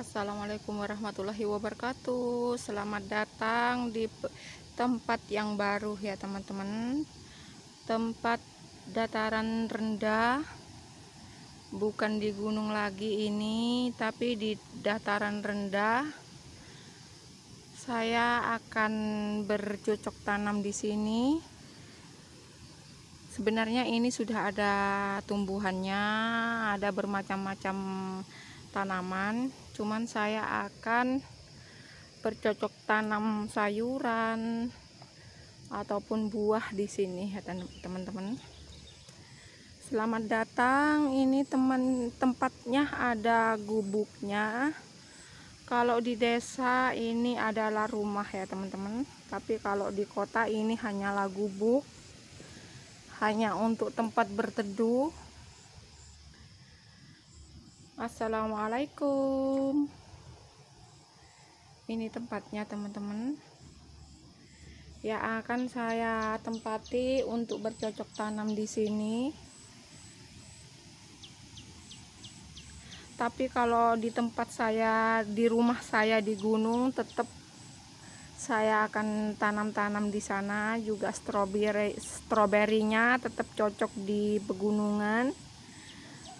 Assalamualaikum warahmatullahi wabarakatuh Selamat datang di tempat yang baru ya teman-teman Tempat dataran rendah Bukan di gunung lagi ini Tapi di dataran rendah Saya akan bercocok tanam di sini Sebenarnya ini sudah ada tumbuhannya Ada bermacam-macam tanaman cuman saya akan bercocok tanam sayuran ataupun buah di sini ya teman-teman selamat datang ini teman tempatnya ada gubuknya kalau di desa ini adalah rumah ya teman-teman tapi kalau di kota ini hanyalah gubuk hanya untuk tempat berteduh Assalamualaikum ini tempatnya teman-teman Ya akan saya tempati untuk bercocok tanam di sini tapi kalau di tempat saya di rumah saya di gunung tetap saya akan tanam-tanam di sana juga stroberi stroberinya tetap cocok di pegunungan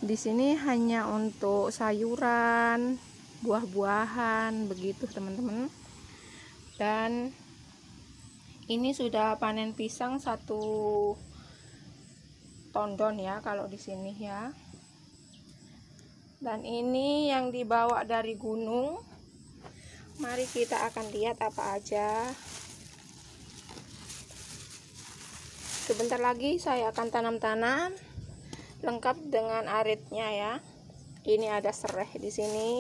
di sini hanya untuk sayuran buah-buahan begitu teman-teman dan ini sudah panen pisang satu tondon ya kalau di sini ya dan ini yang dibawa dari gunung mari kita akan lihat apa aja sebentar lagi saya akan tanam-tanam lengkap dengan aritnya ya ini ada serai di sini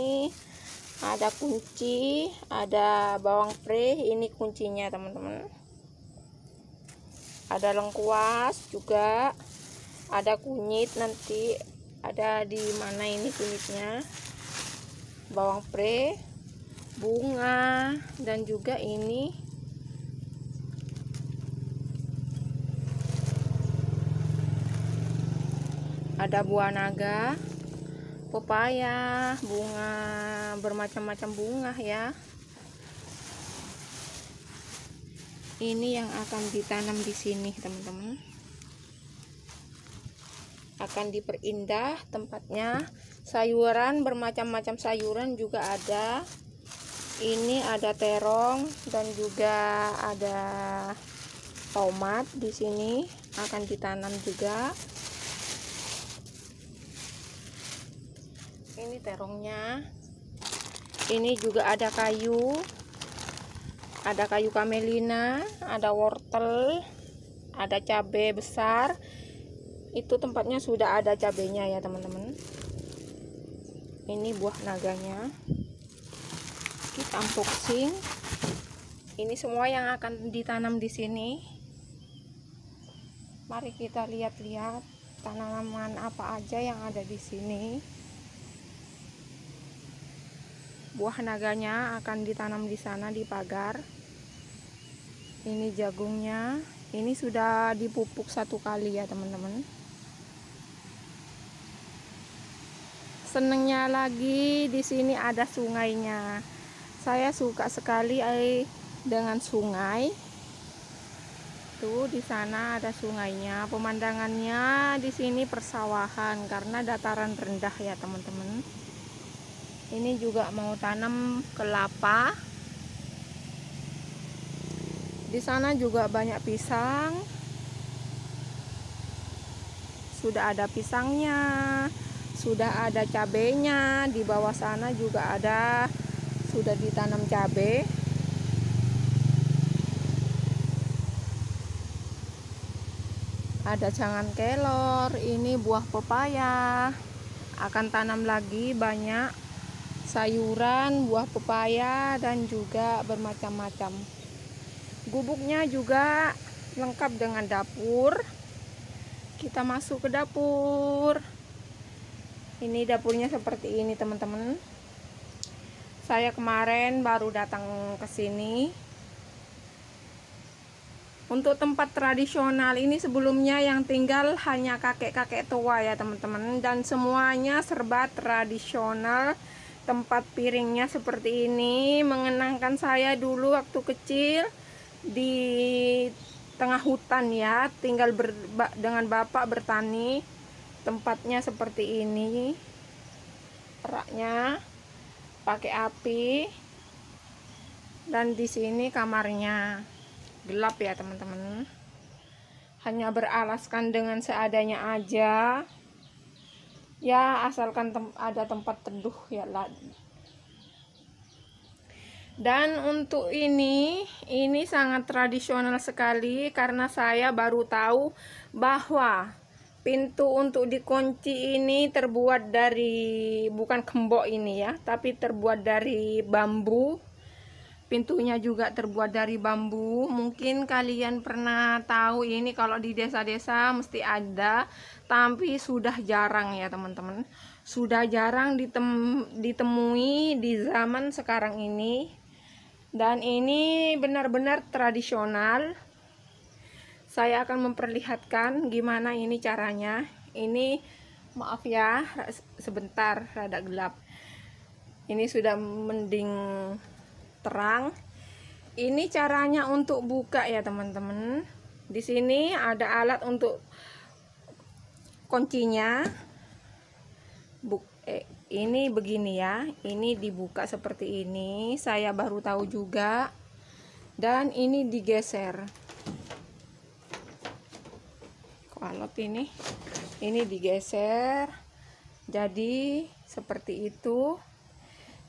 ada kunci ada bawang pre ini kuncinya teman-teman ada lengkuas juga ada kunyit nanti ada di mana ini kunyitnya bawang pre bunga dan juga ini ada buah naga pepaya bunga bermacam-macam bunga ya ini yang akan ditanam di sini teman-teman akan diperindah tempatnya sayuran bermacam-macam sayuran juga ada ini ada terong dan juga ada tomat di sini akan ditanam juga ini terongnya ini juga ada kayu ada kayu kamelina ada wortel ada cabai besar itu tempatnya sudah ada cabenya ya teman-teman ini buah naganya kita unboxing ini semua yang akan ditanam di sini mari kita lihat-lihat tanaman apa aja yang ada di sini buah naganya akan ditanam di sana di pagar ini jagungnya ini sudah dipupuk satu kali ya teman-teman senengnya lagi di sini ada sungainya saya suka sekali eh, dengan sungai tuh di sana ada sungainya pemandangannya di sini persawahan karena dataran rendah ya teman-teman ini juga mau tanam kelapa di sana juga banyak pisang sudah ada pisangnya sudah ada cabenya di bawah sana juga ada sudah ditanam cabai ada jangan kelor ini buah pepaya akan tanam lagi banyak sayuran, buah pepaya dan juga bermacam-macam. Gubuknya juga lengkap dengan dapur. Kita masuk ke dapur. Ini dapurnya seperti ini, teman-teman. Saya kemarin baru datang ke sini. Untuk tempat tradisional ini sebelumnya yang tinggal hanya kakek-kakek tua ya teman-teman dan semuanya serba tradisional tempat piringnya seperti ini mengenangkan saya dulu waktu kecil di tengah hutan ya tinggal ber, dengan bapak bertani tempatnya seperti ini raknya pakai api dan di sini kamarnya gelap ya teman-teman hanya beralaskan dengan seadanya aja ya asalkan tem ada tempat teduh ya lagi dan untuk ini ini sangat tradisional sekali karena saya baru tahu bahwa pintu untuk dikunci ini terbuat dari bukan kembok ini ya tapi terbuat dari bambu pintunya juga terbuat dari bambu mungkin kalian pernah tahu ini kalau di desa-desa mesti ada tapi sudah jarang ya teman-teman sudah jarang ditem ditemui di zaman sekarang ini dan ini benar-benar tradisional saya akan memperlihatkan gimana ini caranya ini maaf ya sebentar rada gelap ini sudah mending terang ini caranya untuk buka ya teman-teman di sini ada alat untuk kuncinya Buk, eh, ini begini ya ini dibuka seperti ini saya baru tahu juga dan ini digeser Kalau ini ini digeser jadi seperti itu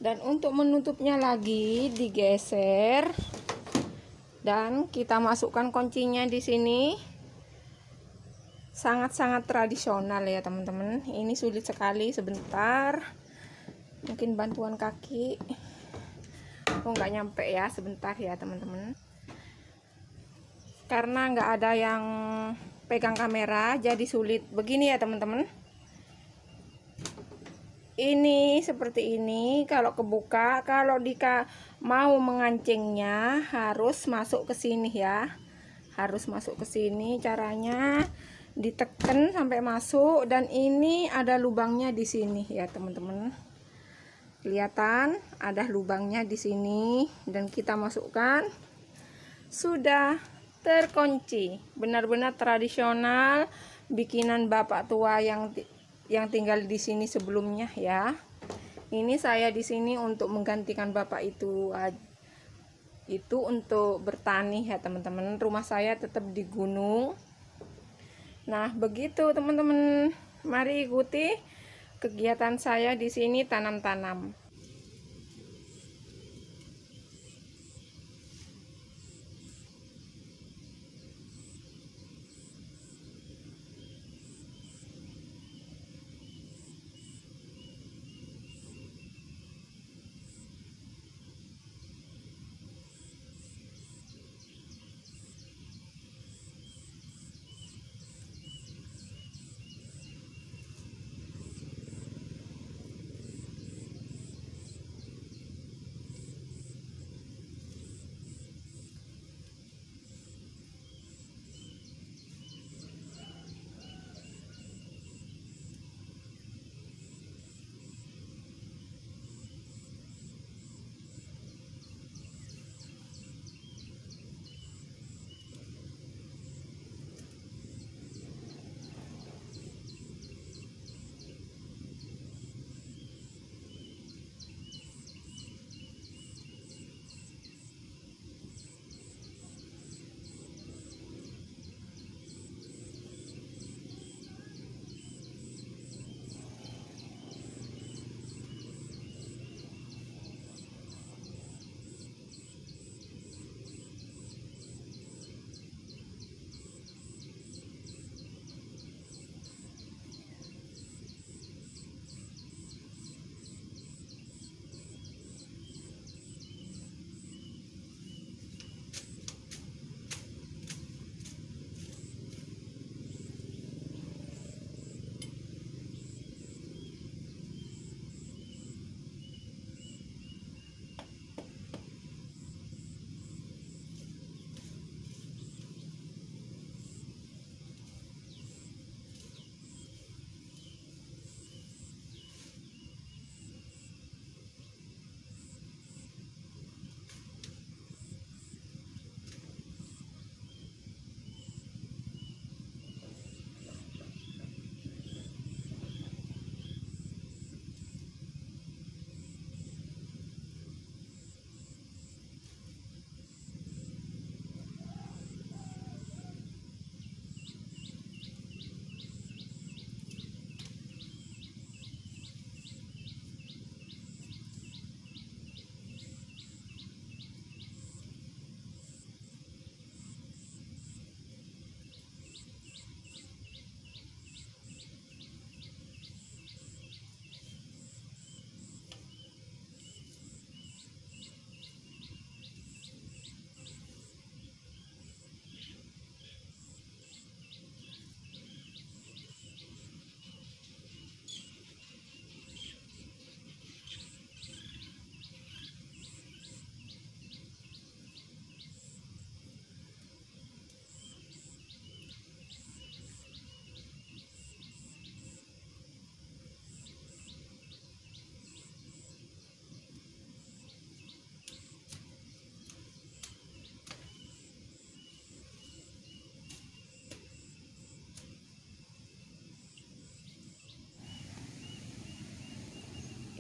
dan untuk menutupnya lagi digeser dan kita masukkan kuncinya di sini sangat-sangat tradisional ya teman-teman ini sulit sekali sebentar mungkin bantuan kaki aku oh, nggak nyampe ya sebentar ya teman-teman karena nggak ada yang pegang kamera jadi sulit begini ya teman-teman ini seperti ini kalau kebuka kalau dika mau mengancingnya harus masuk ke sini ya harus masuk ke sini caranya diteken sampai masuk dan ini ada lubangnya di sini ya teman-teman kelihatan ada lubangnya di sini dan kita masukkan sudah terkunci benar-benar tradisional bikinan bapak tua yang yang tinggal di sini sebelumnya ya. Ini saya di sini untuk menggantikan bapak itu itu untuk bertani ya teman-teman. Rumah saya tetap di gunung. Nah, begitu teman-teman. Mari ikuti kegiatan saya di sini tanam-tanam.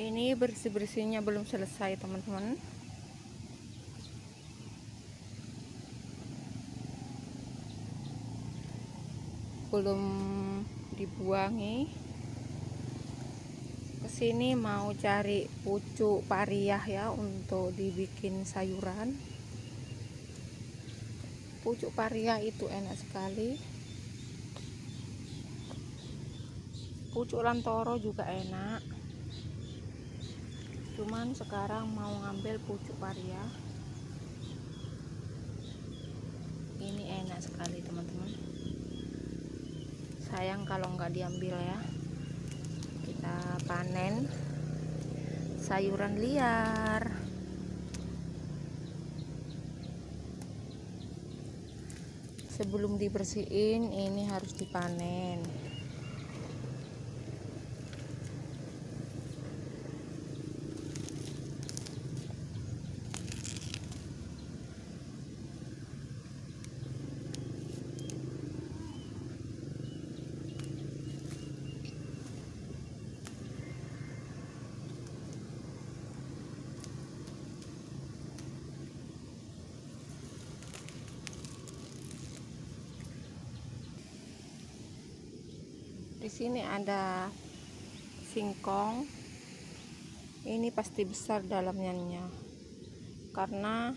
ini bersih-bersihnya belum selesai teman-teman belum dibuangi kesini mau cari pucuk pariah ya untuk dibikin sayuran pucuk pariah itu enak sekali pucuk lantoro juga enak cuman sekarang mau ngambil pucuk paria ini enak sekali teman-teman sayang kalau nggak diambil ya kita panen sayuran liar sebelum dibersihin ini harus dipanen sini ada singkong ini pasti besar dalamnya karena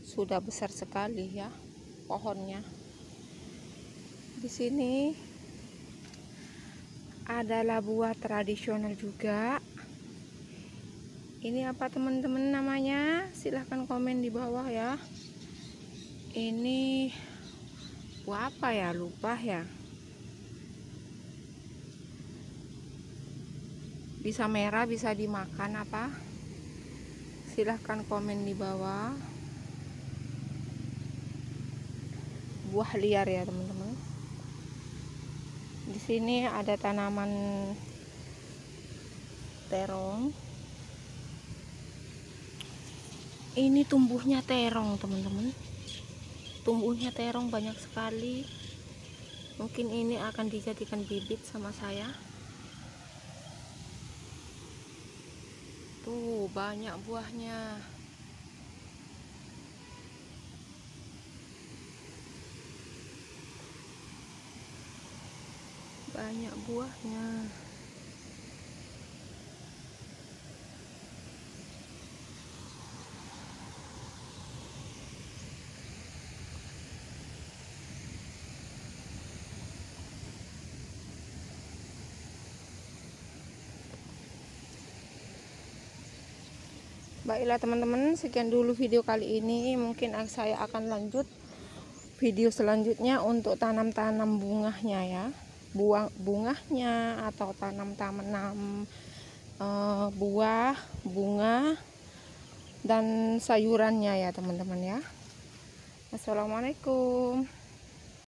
sudah besar sekali ya pohonnya di sini adalah buah tradisional juga ini apa teman-teman namanya silahkan komen di bawah ya ini buah apa ya lupa ya bisa merah bisa dimakan apa silahkan komen di bawah buah liar ya teman-teman di sini ada tanaman terong ini tumbuhnya terong teman-teman tumbuhnya terong banyak sekali mungkin ini akan dijadikan bibit sama saya Tuh, banyak buahnya. Banyak buahnya. baiklah teman-teman sekian dulu video kali ini mungkin saya akan lanjut video selanjutnya untuk tanam-tanam bungahnya ya buang bungahnya atau tanam-tanam e, buah bunga dan sayurannya ya teman-teman ya Assalamualaikum